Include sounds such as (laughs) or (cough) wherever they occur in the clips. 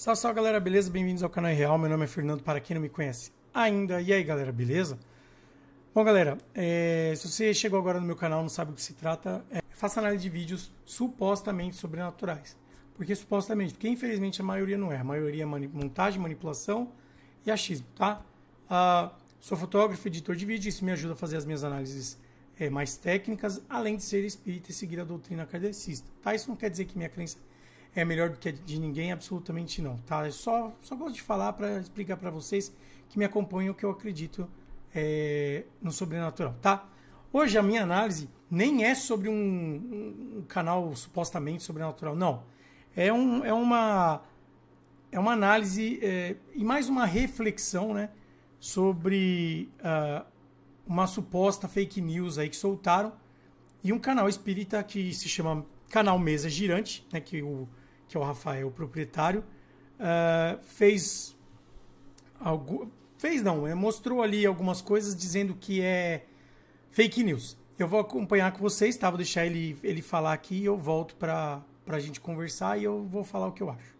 Salve, salve galera, beleza? Bem-vindos ao canal Real. Meu nome é Fernando, para quem não me conhece ainda. E aí galera, beleza? Bom galera, é... se você chegou agora no meu canal não sabe o que se trata, é... faça análise de vídeos supostamente sobrenaturais. Porque supostamente, porque infelizmente a maioria não é. A maioria é mani... montagem, manipulação e achismo, tá? Ah, sou fotógrafo, editor de vídeo, isso me ajuda a fazer as minhas análises é, mais técnicas, além de ser espírita e seguir a doutrina kardecista, tá? Isso não quer dizer que minha crença é melhor do que a de ninguém, absolutamente não, tá? Eu só, só gosto de falar para explicar para vocês que me acompanham o que eu acredito é, no sobrenatural, tá? Hoje a minha análise nem é sobre um, um, canal supostamente sobrenatural, não. É, um, é, uma, é uma análise é, e mais uma reflexão, né? Sobre uh, uma suposta fake news aí que soltaram e um canal espírita que se chama Canal Mesa Girante, né? Que o que é o Rafael, o proprietário, uh, fez algo, fez não, eh, mostrou ali algumas coisas dizendo que é fake news. Eu vou acompanhar com vocês, tá? Vou deixar ele, ele falar aqui e eu volto para a gente conversar e eu vou falar o que eu acho.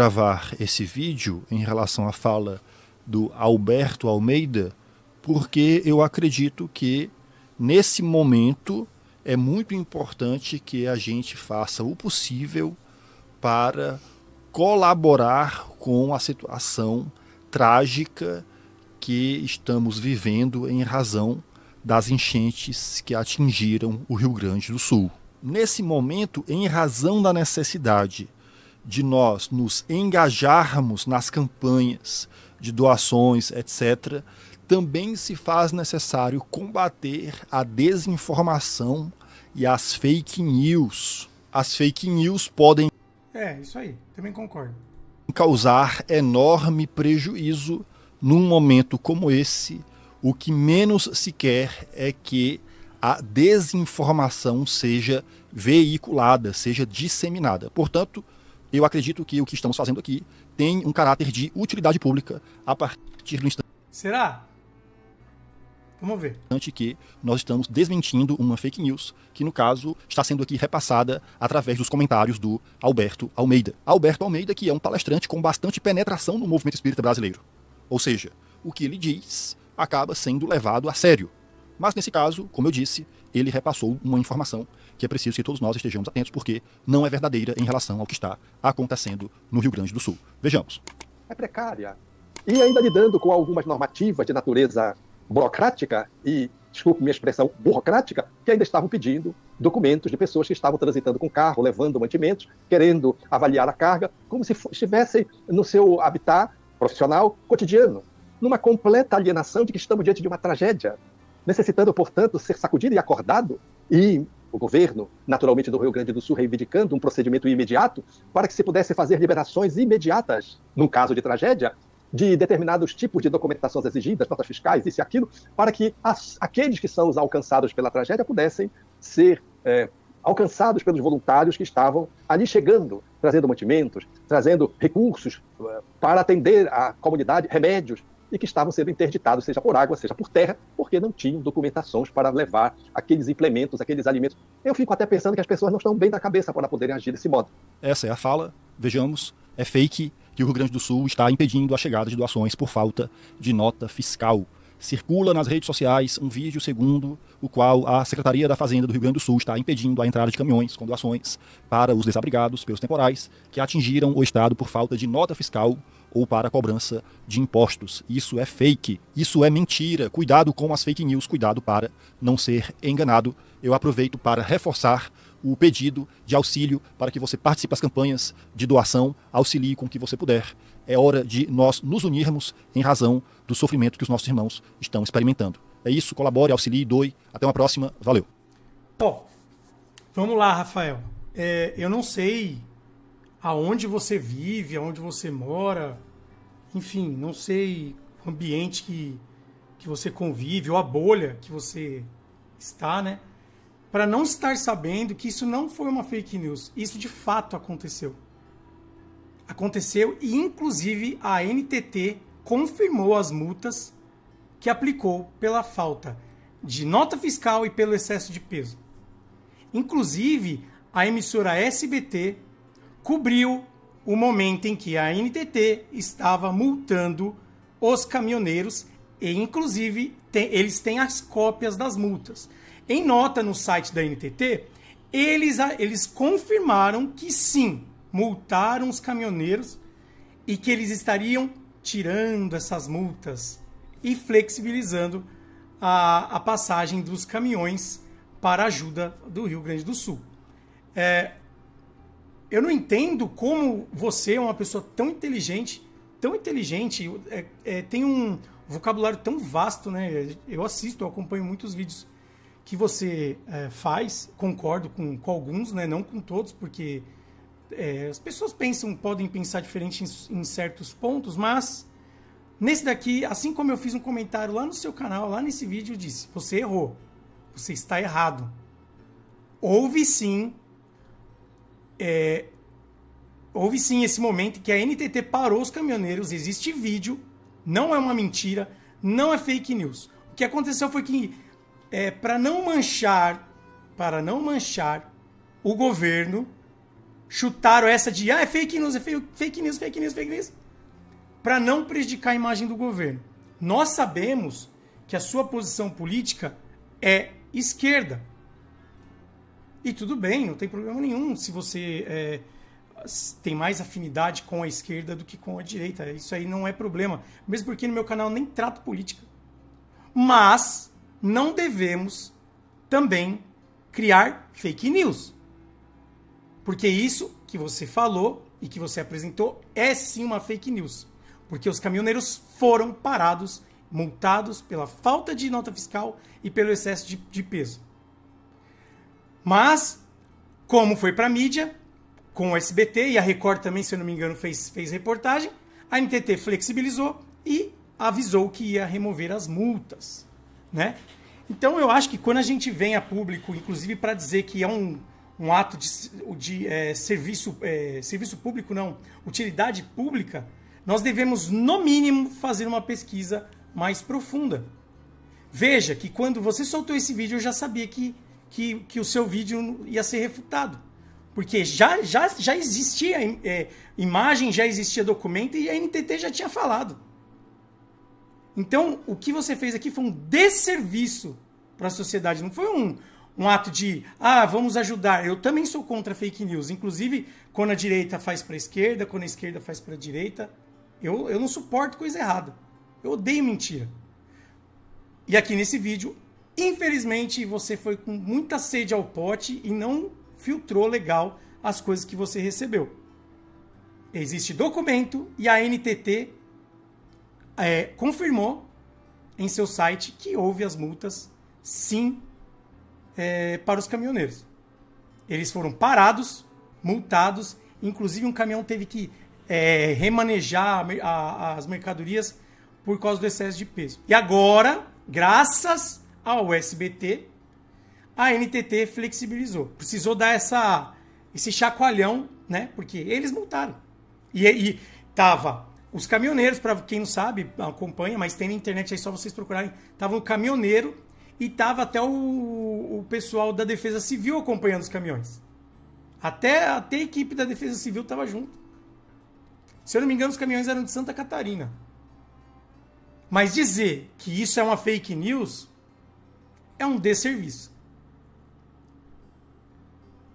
gravar esse vídeo em relação à fala do Alberto Almeida, porque eu acredito que nesse momento é muito importante que a gente faça o possível para colaborar com a situação trágica que estamos vivendo em razão das enchentes que atingiram o Rio Grande do Sul. Nesse momento, em razão da necessidade de nós nos engajarmos nas campanhas de doações, etc., também se faz necessário combater a desinformação e as fake news. As fake news podem. É, isso aí, também concordo. Causar enorme prejuízo num momento como esse. O que menos se quer é que a desinformação seja veiculada, seja disseminada. Portanto, eu acredito que o que estamos fazendo aqui tem um caráter de utilidade pública a partir do instante. Será? Vamos ver. Que nós estamos desmentindo uma fake news que, no caso, está sendo aqui repassada através dos comentários do Alberto Almeida. Alberto Almeida, que é um palestrante com bastante penetração no movimento espírita brasileiro. Ou seja, o que ele diz acaba sendo levado a sério. Mas nesse caso, como eu disse, ele repassou uma informação que é preciso que todos nós estejamos atentos, porque não é verdadeira em relação ao que está acontecendo no Rio Grande do Sul. Vejamos. É precária. E ainda lidando com algumas normativas de natureza burocrática e, desculpe minha expressão, burocrática, que ainda estavam pedindo documentos de pessoas que estavam transitando com carro, levando mantimentos, querendo avaliar a carga, como se estivessem no seu habitat profissional cotidiano, numa completa alienação de que estamos diante de uma tragédia necessitando, portanto, ser sacudido e acordado, e o governo, naturalmente do Rio Grande do Sul, reivindicando um procedimento imediato para que se pudesse fazer liberações imediatas, num caso de tragédia, de determinados tipos de documentações exigidas, notas fiscais, isso e aquilo, para que as, aqueles que são os alcançados pela tragédia pudessem ser é, alcançados pelos voluntários que estavam ali chegando, trazendo mantimentos, trazendo recursos é, para atender a comunidade, remédios, e que estavam sendo interditados, seja por água, seja por terra, porque não tinham documentações para levar aqueles implementos, aqueles alimentos. Eu fico até pensando que as pessoas não estão bem da cabeça para poderem agir desse modo. Essa é a fala, vejamos, é fake que o Rio Grande do Sul está impedindo a chegada de doações por falta de nota fiscal circula nas redes sociais um vídeo segundo o qual a Secretaria da Fazenda do Rio Grande do Sul está impedindo a entrada de caminhões com doações para os desabrigados pelos temporais que atingiram o Estado por falta de nota fiscal ou para cobrança de impostos. Isso é fake, isso é mentira. Cuidado com as fake news, cuidado para não ser enganado. Eu aproveito para reforçar o pedido de auxílio para que você participe das campanhas de doação, auxilie com o que você puder é hora de nós nos unirmos em razão do sofrimento que os nossos irmãos estão experimentando. É isso, colabore, auxilie, doe. Até uma próxima, valeu. Bom, vamos lá, Rafael. É, eu não sei aonde você vive, aonde você mora, enfim, não sei o ambiente que, que você convive ou a bolha que você está, né? Para não estar sabendo que isso não foi uma fake news, isso de fato aconteceu aconteceu e, inclusive, a NTT confirmou as multas que aplicou pela falta de nota fiscal e pelo excesso de peso. Inclusive, a emissora SBT cobriu o momento em que a NTT estava multando os caminhoneiros e, inclusive, tem, eles têm as cópias das multas. Em nota no site da NTT, eles, eles confirmaram que sim, multaram os caminhoneiros e que eles estariam tirando essas multas e flexibilizando a, a passagem dos caminhões para a ajuda do Rio Grande do Sul. É, eu não entendo como você é uma pessoa tão inteligente, tão inteligente, é, é, tem um vocabulário tão vasto, né? Eu assisto, eu acompanho muitos vídeos que você é, faz, concordo com, com alguns, né? Não com todos, porque é, as pessoas pensam, podem pensar diferente em, em, certos pontos, mas nesse daqui, assim como eu fiz um comentário lá no seu canal, lá nesse vídeo, eu disse: você errou, você está errado. Houve sim, é, houve sim esse momento que a NTT parou os caminhoneiros. Existe vídeo, não é uma mentira, não é fake news. O que aconteceu foi que é, para não manchar, para não manchar o governo chutaram essa de ah, é fake news, é fake news, fake news, fake news, para não prejudicar a imagem do governo. Nós sabemos que a sua posição política é esquerda. E tudo bem, não tem problema nenhum se você é, tem mais afinidade com a esquerda do que com a direita. Isso aí não é problema. Mesmo porque no meu canal nem trato política. Mas não devemos também criar fake news. Porque isso que você falou e que você apresentou é sim uma fake news. Porque os caminhoneiros foram parados, multados pela falta de nota fiscal e pelo excesso de, de peso. Mas, como foi para a mídia, com o SBT e a Record também, se eu não me engano, fez, fez reportagem, a NTT flexibilizou e avisou que ia remover as multas, né? Então eu acho que quando a gente vem a público, inclusive para dizer que é um um ato de, de é, serviço, é, serviço público, não, utilidade pública, nós devemos, no mínimo, fazer uma pesquisa mais profunda. Veja que quando você soltou esse vídeo, eu já sabia que, que, que o seu vídeo ia ser refutado. Porque já, já, já existia é, é imagem, já existia documento e a NTT já tinha falado. Então, o que você fez aqui foi um desserviço para a sociedade. Não foi um, um ato de, ah, vamos ajudar. Eu também sou contra fake news. Inclusive, quando a direita faz para a esquerda, quando a esquerda faz para a direita, eu, eu não suporto coisa errada. Eu odeio mentira. E aqui nesse vídeo, infelizmente, você foi com muita sede ao pote e não filtrou legal as coisas que você recebeu. Existe documento e a NTT é, eh, confirmou em seu site que houve as multas, sim, é, para os caminhoneiros. Eles foram parados, multados, inclusive um caminhão teve que é, remanejar a, a, as mercadorias por causa do excesso de peso. E agora, graças ao SBT, a NTT flexibilizou. Precisou dar essa, esse chacoalhão, né? Porque eles multaram. E, e tava os caminhoneiros, para quem não sabe, acompanha, mas tem na internet aí é só vocês procurarem. Tava o um caminhoneiro e tava até o, o pessoal da Defesa Civil acompanhando os caminhões. Até, até a equipe da Defesa Civil tava junto. Se eu não me engano, os caminhões eram de Santa Catarina. Mas dizer que isso é uma fake news é um desserviço.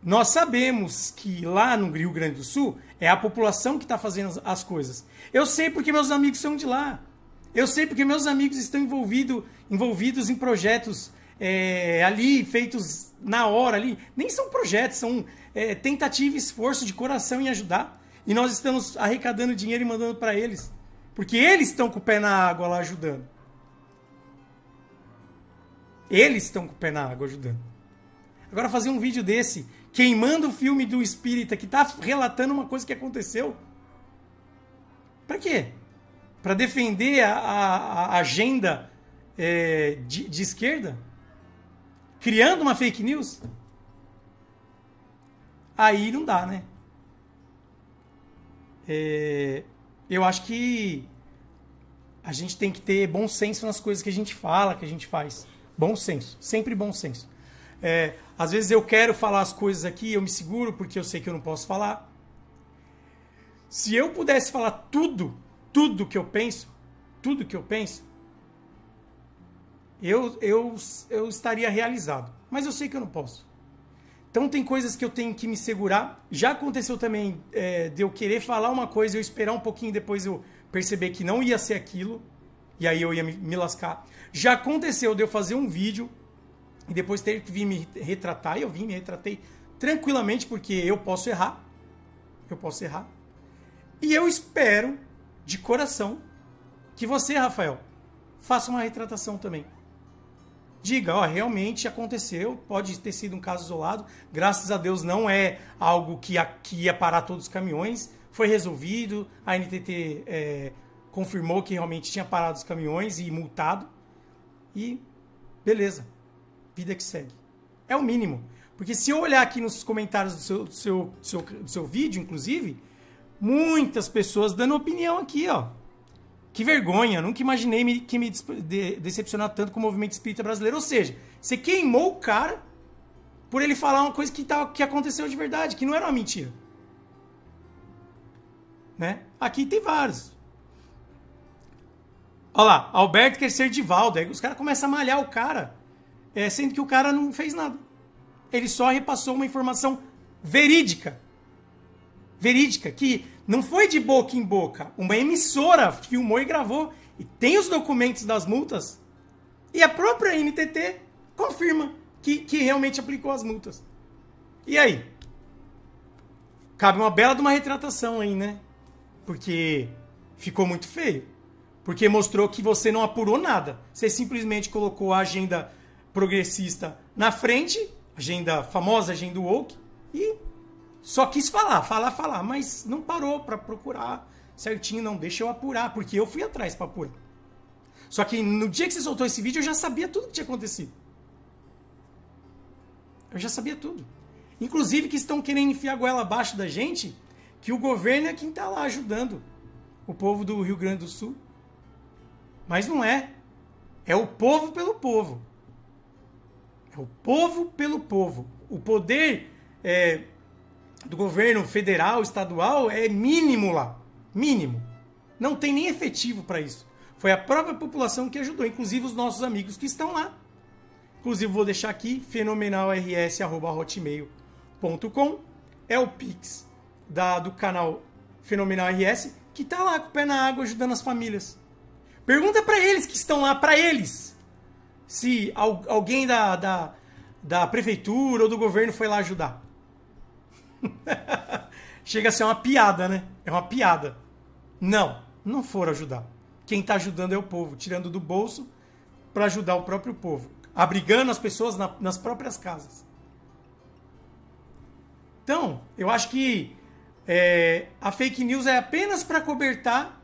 Nós sabemos que lá no Rio Grande do Sul é a população que está fazendo as coisas. Eu sei porque meus amigos são de lá. Eu sei porque meus amigos estão envolvido, envolvidos em projetos é, ali, feitos na hora ali. Nem são projetos, são é, tentativa e esforço de coração em ajudar. E nós estamos arrecadando dinheiro e mandando para eles. Porque eles estão com o pé na água lá ajudando. Eles estão com o pé na água ajudando. Agora fazer um vídeo desse, queimando o filme do espírita que está relatando uma coisa que aconteceu. Para quê? para defender a, a agenda é, de, de esquerda? Criando uma fake news? Aí não dá, né? É, eu acho que a gente tem que ter bom senso nas coisas que a gente fala, que a gente faz. Bom senso, sempre bom senso. É, às vezes eu quero falar as coisas aqui, eu me seguro porque eu sei que eu não posso falar. Se eu pudesse falar tudo tudo que eu penso, tudo que eu penso, eu, eu, eu estaria realizado. Mas eu sei que eu não posso. Então tem coisas que eu tenho que me segurar. Já aconteceu também é, de eu querer falar uma coisa, eu esperar um pouquinho depois eu perceber que não ia ser aquilo, e aí eu ia me, me lascar. Já aconteceu de eu fazer um vídeo e depois ter que vir me retratar, e eu vim me retratei tranquilamente, porque eu posso errar. Eu posso errar. E eu espero de coração, que você, Rafael, faça uma retratação também. Diga, ó, realmente aconteceu, pode ter sido um caso isolado, graças a Deus não é algo que, ia parar todos os caminhões, foi resolvido, a NTT é, confirmou que realmente tinha parado os caminhões e multado, e beleza, vida que segue. É o mínimo. Porque se eu olhar aqui nos comentários do seu, do seu, do seu, do seu vídeo, inclusive, muitas pessoas dando opinião aqui, ó. Que vergonha, nunca imaginei me, que me decepcionar tanto com o movimento espírita brasileiro. Ou seja, você queimou o cara por ele falar uma coisa que, tá, que aconteceu de verdade, que não era uma mentira. Né? Aqui tem vários. Olha lá, Alberto quer ser Divaldo. Aí os caras começam a malhar o cara, é, sendo que o cara não fez nada. Ele só repassou uma informação verídica. Verídica, que não foi de boca em boca. Uma emissora filmou e gravou. E tem os documentos das multas. E a própria NTT confirma que, que realmente aplicou as multas. E aí? Cabe uma bela de uma retratação aí, né? Porque ficou muito feio. Porque mostrou que você não apurou nada. Você simplesmente colocou a agenda progressista na frente, agenda famosa, agenda woke, e só quis falar, falar, falar, mas não parou para procurar certinho, não deixa eu apurar, porque eu fui atrás para apurar. Só que no dia que você soltou esse vídeo, eu já sabia tudo que tinha acontecido. Eu já sabia tudo. Inclusive que estão querendo enfiar a goela abaixo da gente, que o governo é quem está lá ajudando o povo do Rio Grande do Sul. Mas não é. É o povo pelo povo. É o povo pelo povo. O poder é, do governo federal, estadual, é mínimo lá. Mínimo. Não tem nem efetivo para isso. Foi a própria população que ajudou, inclusive os nossos amigos que estão lá. Inclusive, vou deixar aqui fenomenalrs.hotmail.com. É o Pix da, do canal Fenomenal RS, que está lá com o pé na água ajudando as famílias. Pergunta para eles que estão lá, para eles, se alguém da, da, da prefeitura ou do governo foi lá ajudar. (laughs) Chega a ser uma piada, né? É uma piada. Não, não foram ajudar. Quem está ajudando é o povo, tirando do bolso para ajudar o próprio povo, abrigando as pessoas na, nas próprias casas. Então, eu acho que é, a fake news é apenas para cobertar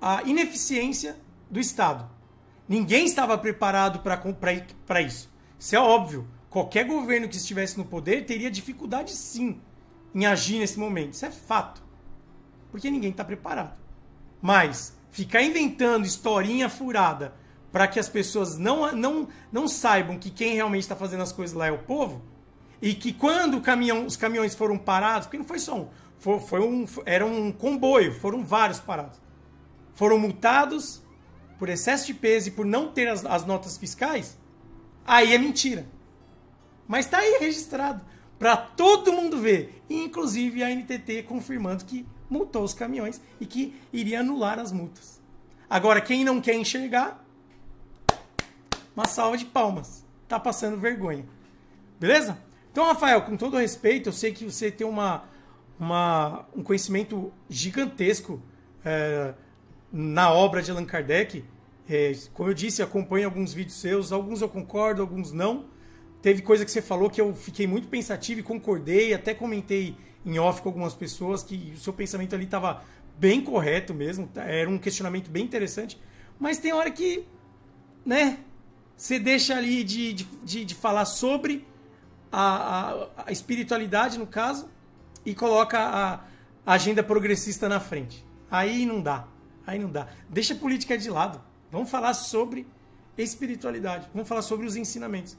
a ineficiência do Estado. Ninguém estava preparado para isso. Isso é óbvio. Qualquer governo que estivesse no poder teria dificuldade sim em agir nesse momento. Isso é fato. Porque ninguém está preparado. Mas ficar inventando historinha furada para que as pessoas não, não, não saibam que quem realmente está fazendo as coisas lá é o povo e que quando caminhão, os caminhões foram parados, porque não foi só um, foi, foi um, era um comboio, foram vários parados, foram multados por excesso de peso e por não ter as, as notas fiscais, aí é mentira. Mas está aí registrado para todo mundo ver, inclusive a NTT confirmando que multou os caminhões e que iria anular as multas. Agora, quem não quer enxergar, uma salva de palmas. Tá passando vergonha. Beleza? Então, Rafael, com todo respeito, eu sei que você tem uma, uma um conhecimento gigantesco é, na obra de Allan Kardec. É, como eu disse, acompanho alguns vídeos seus, alguns eu concordo, alguns não teve coisa que você falou que eu fiquei muito pensativo e concordei, até comentei em off com algumas pessoas que o seu pensamento ali estava bem correto mesmo, tá, era um questionamento bem interessante, mas tem hora que, né, você deixa ali de, de, de falar sobre a, a, a, espiritualidade, no caso, e coloca a, a agenda progressista na frente. Aí não dá, aí não dá. Deixa a política de lado, vamos falar sobre espiritualidade, vamos falar sobre os ensinamentos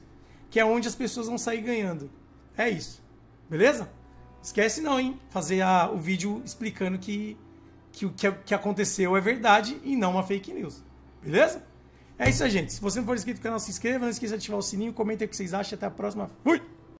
que é onde as pessoas vão sair ganhando. É isso. Beleza? Esquece não, hein? Fazer a, o vídeo explicando que, que o que, que, aconteceu é verdade e não uma fake news. Beleza? É isso aí, gente. Se você não for inscrito no canal, se inscreva. Não esqueça de ativar o sininho. Comenta o que vocês acham. Até a próxima. Fui!